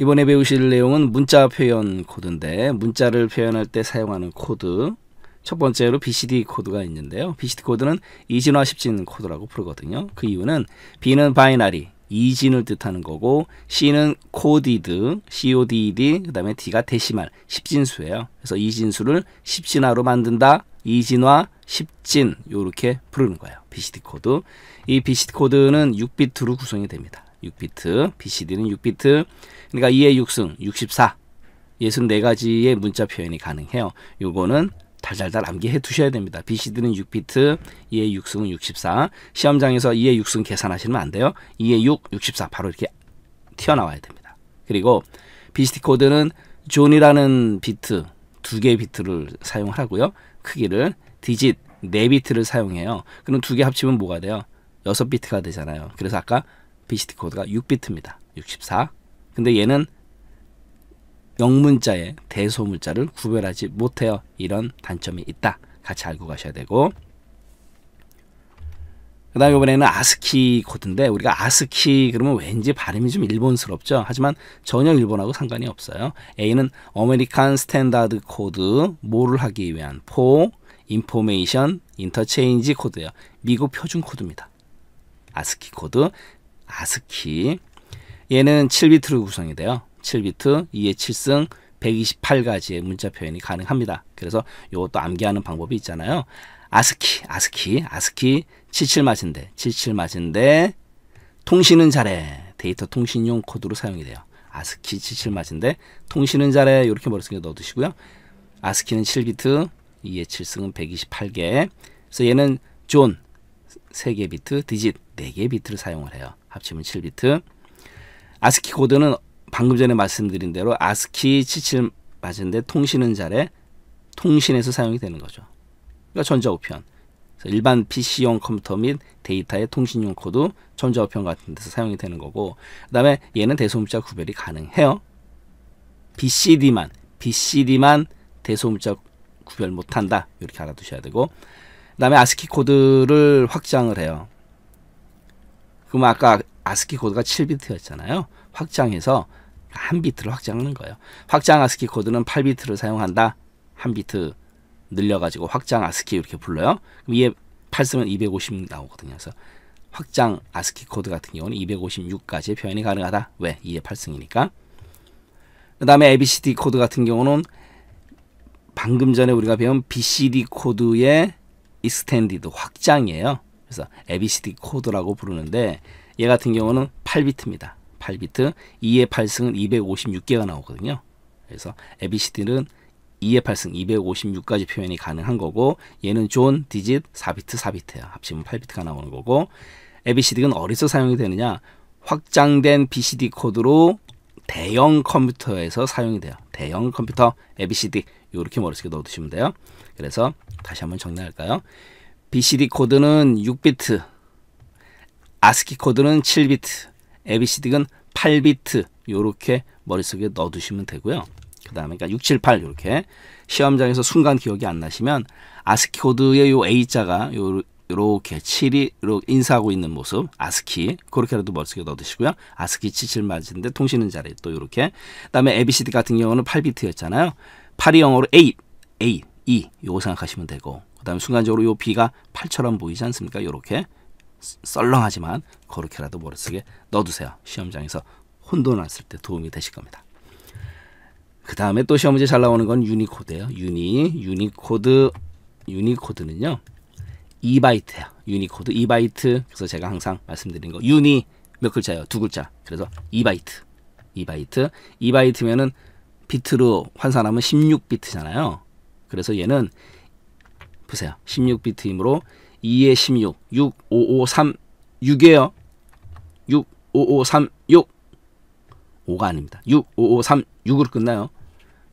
이번에 배우실 내용은 문자 표현 코드인데 문자를 표현할 때 사용하는 코드 첫 번째로 BCD 코드가 있는데요. BCD 코드는 이진화 십진 코드라고 부르거든요. 그 이유는 B는 바이나리, 이진을 뜻하는 거고 C는 코디드, CODD, e 그 다음에 D가 데시말, 십진수예요. 그래서 이진수를 십진화로 만든다, 이진화, 십진 요렇게 부르는 거예요. BCD 코드. 이 BCD 코드는 6비트로 구성이 됩니다. 6비트, BCD는 6비트. 그러니까 2의 6승 64. 64가지의 문자 표현이 가능해요. 요거는 달달달 암기해 두셔야 됩니다. BCD는 6비트, 2의 6승은 64. 시험장에서 2의 6승 계산하시면 안 돼요. 2의 6, 64 바로 이렇게 튀어나와야 됩니다. 그리고 BCD 코드는 존이라는 비트 두 개의 비트를 사용 하고요. 크기를 디짓 4비트를 사용해요. 그럼 두 개 합치면 뭐가 돼요? 6비트가 되잖아요. 그래서 아까 PCT 코드가 6비트입니다. 64. 근데 얘는 영문자의 대소문자를 구별하지 못해요. 이런 단점이 있다. 같이 알고 가셔야 되고 그 다음에 이번에는 아스키 코드인데 우리가 아스키 그러면 왠지 발음이 좀 일본스럽죠. 하지만 전혀 일본하고 상관이 없어요. A는 아메리칸 스탠다드 코드 뭐를 하기 위한 포 인포메이션 인터체인지 코드예요. 미국 표준 코드입니다. 아스키 코드 아스키 얘는 7비트로 구성이 돼요. 7비트 2의 7승 128가지의 문자 표현이 가능합니다. 그래서 이것도 암기하는 방법이 있잖아요. 아스키, 아스키, 아스키 77맛인데, 77맛인데 통신은 잘해. 데이터 통신용 코드로 사용이 돼요. 아스키 77맛인데 통신은 잘해. 이렇게 머릿속에 넣어두시고요. 아스키는 7비트, 2의 7승은 128개. 그래서 얘는 존 3개 비트, 디짓 4개 비트를 사용을 해요. 합치면 7비트. 아스키 코드는 방금 전에 말씀드린 대로 아스키 77 맞은데 통신은 잘해 통신에서 사용이 되는 거죠. 그러니까 전자우편. 일반 PC용 컴퓨터 및 데이터의 통신용 코드, 전자우편 같은 데서 사용이 되는 거고 그 다음에 얘는 대소문자 구별이 가능해요. BCD만, BCD만 대소문자 구별 못한다. 이렇게 알아두셔야 되고 그 다음에 아스키 코드를 확장을 해요. 그럼 아까 아스키 코드가 7비트였잖아요. 확장해서 한 비트를 확장하는 거예요. 확장 아스키 코드는 8비트를 사용한다. 한 비트 늘려가지고 확장 아스키 이렇게 불러요. 그럼 이에 8 쓰면 250 나오거든요. 그래서 확장 아스키 코드 같은 경우는 256까지의 표현이 가능하다. 왜? 2의 8승이니까. 그 다음에 ABCD 코드 같은 경우는 방금 전에 우리가 배운 BCD 코드의 익스텐디드 확장이에요. 그래서 ABCD 코드라고 부르는데 얘 같은 경우는 8비트입니다. 8비트 2의 8승은 256개가 나오거든요. 그래서 ABCD는 2의 8승 256까지 표현이 가능한 거고 얘는 존, 디짓, 4비트, 4비트예요 합치면 8비트가 나오는 거고 ABCD는 어디서 사용이 되느냐 확장된 BCD 코드로 대형 컴퓨터에서 사용이 돼요. 대형 컴퓨터 ABCD 이렇게 머릿속에 넣어두시면 돼요. 그래서 다시 한번 정리할까요? BCD 코드는 6비트, 아스키 코드는 7비트, ABCD는 8비트 요렇게 머릿속에 넣어두시면 되고요. 그 다음에 그러니까 6, 7, 8 요렇게 시험장에서 순간 기억이 안 나시면 아스키 코드의 요 A자가 요 요렇게 7이 이렇게 인사하고 있는 모습 아스키 그렇게라도 머릿속에 넣어두시고요 아스키 77 맞은데 통신은 자리 또 요렇게 그 다음에 ABCD 같은 경우는 8비트였잖아요 8이 영어로 A, A, E 요거 생각하시면 되고 그다음 순간적으로 요비가 팔처럼 보이지 않습니까? 요렇게 썰렁하지만 그렇게라도 머릿속에 넣어두세요. 시험장에서 혼돈났을 때 도움이 되실 겁니다. 그 다음에 또 시험 문제 잘 나오는 건 유니코드예요. 유니, 유니코드, 유니코드는요. 2바이트예요. 유니코드 2바이트. 그래서 제가 항상 말씀드린 거 유니 몇 글자예요? 두 글자. 그래서 2바이트. 2바이트. 2바이트면은 비트로 환산하면 16비트잖아요. 그래서 얘는 보세요. 16비트이므로 2에 16, 6, 5, 5, 3, 6이에요. 6, 5, 5, 3, 6. 5가 아닙니다. 6, 5, 5, 3, 6으로 끝나요.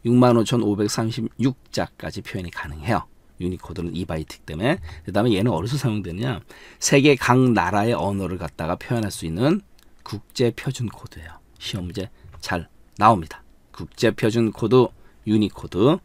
65,536자까지 표현이 가능해요. 유니코드는 2바이트 때문에 그 다음에 얘는 어디서 사용되느냐 세계 각 나라의 언어를 갖다가 표현할 수 있는 국제표준코드예요. 시험 문제 잘 나옵니다. 국제표준코드 유니코드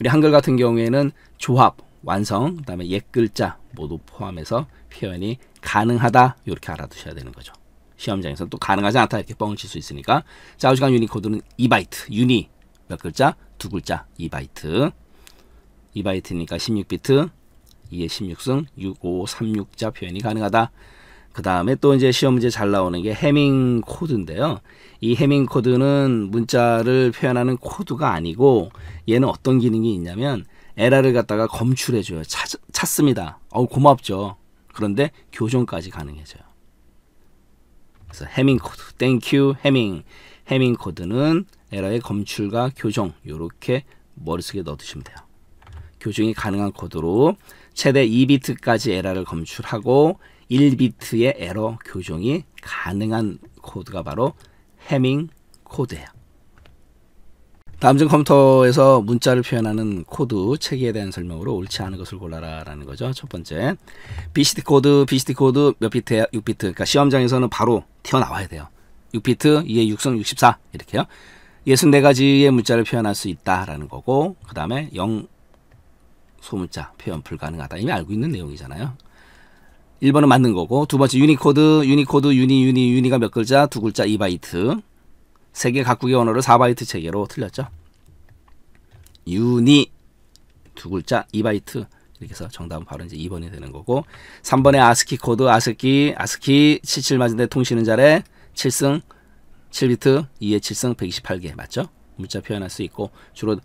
우리 한글 같은 경우에는 조합 완성, 그다음에 옛글자 모두 포함해서 표현이 가능하다 이렇게 알아두셔야 되는 거죠. 시험장에서는 또 가능하지 않다 이렇게 뻥칠수 있으니까 자우지간 유니코드는 2바이트 유니 몇 글자? 두 글자 2바이트 2바이트니까 16비트 2에 16승 6, 5, 3, 6자 표현이 가능하다 그 다음에 또 이제 시험 문제 잘 나오는 게 해밍 코드인데요 이 해밍 코드는 문자를 표현하는 코드가 아니고 얘는 어떤 기능이 있냐면 에라를 갖다가 검출해줘요. 찾, 찾습니다. 어우, 고맙죠. 그런데 교정까지 가능해져요. 그래서 해밍 코드, 땡큐 해밍, 해밍 코드는 에라의 검출과 교정 요렇게 머릿속에 넣어두시면 돼요. 교정이 가능한 코드로 최대 2비트까지 에러를 검출하고 1비트의 에러 교정이 가능한 코드가 바로 해밍 코드예요. 다음 중 컴퓨터에서 문자를 표현하는 코드 체계에 대한 설명으로 옳지 않은 것을 골라라라는 거죠. 첫 번째, BCD 코드, BCD 코드 몇 비트야? 6비트. 그러니까 시험장에서는 바로 튀어나와야 돼요. 6비트, 2에 6성 64 이렇게요. 64가지의 문자를 표현할 수 있다라는 거고 그 다음에 0 소문자 표현 불가능하다. 이미 알고 있는 내용이잖아요. 1번은 맞는 거고 두 번째 유니코드, 유니코드, 유니, 유니, 유니가 몇 글자? 두 글자 2바이트 세계 각국의 언어를 4바이트 체계로 틀렸죠. 유니 두 글자 2바이트 이렇게 해서 정답은 바로 이제 2번이 되는 거고 3번에 아스키 코드 아스키 아스키 77 맞은데 통신은 잘해 7승 7비트 2의 7승 128개 맞죠? 문자 표현할 수 있고 주로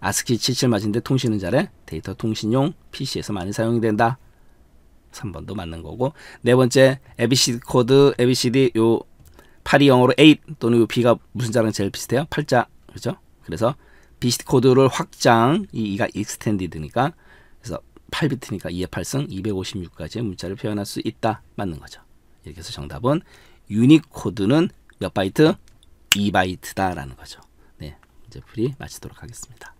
아스키 77 맞은데 통신은 잘해 데이터 통신용 PC에서 많이 사용이 된다. 3번도 맞는 거고 네 번째 ABCD 코드 ABCD 요 8이 0으로 8 또는 B가 무슨 자랑 제일 비슷해요? 8자. 그렇죠? 그래서 비트 코드를 확장, 이 2가 익스텐디드니까 그래서 8비트니까 2의 8승 256까지의 문자를 표현할 수 있다. 맞는 거죠. 이렇게 해서 정답은 유니코드는 몇 바이트? 2바이트다라는 거죠. 네, 이제 풀이 마치도록 하겠습니다.